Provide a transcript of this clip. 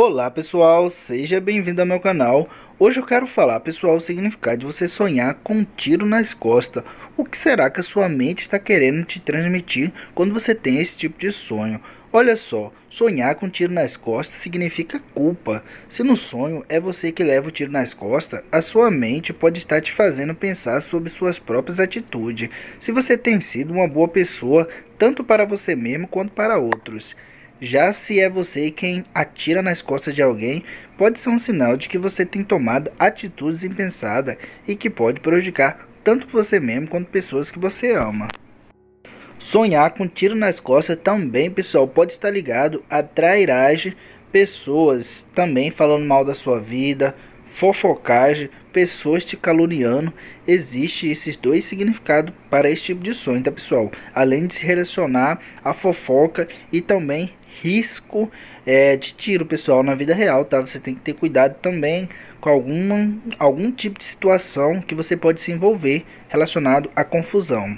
Olá pessoal, seja bem-vindo ao meu canal. Hoje eu quero falar pessoal o significado de você sonhar com um tiro nas costas. O que será que a sua mente está querendo te transmitir quando você tem esse tipo de sonho? Olha só, sonhar com um tiro nas costas significa culpa. Se no sonho é você que leva o tiro nas costas, a sua mente pode estar te fazendo pensar sobre suas próprias atitudes. Se você tem sido uma boa pessoa, tanto para você mesmo quanto para outros. Já se é você quem atira nas costas de alguém, pode ser um sinal de que você tem tomado atitudes impensadas e que pode prejudicar tanto você mesmo quanto pessoas que você ama. Sonhar com tiro nas costas também, pessoal, pode estar ligado a trairagem, pessoas também falando mal da sua vida, fofocagem, pessoas te caluniando. Existe esses dois significados para esse tipo de sonho, tá pessoal? Além de se relacionar a fofoca e também risco é, de tiro pessoal na vida real, tá? Você tem que ter cuidado também com alguma, algum tipo de situação que você pode se envolver relacionado à confusão.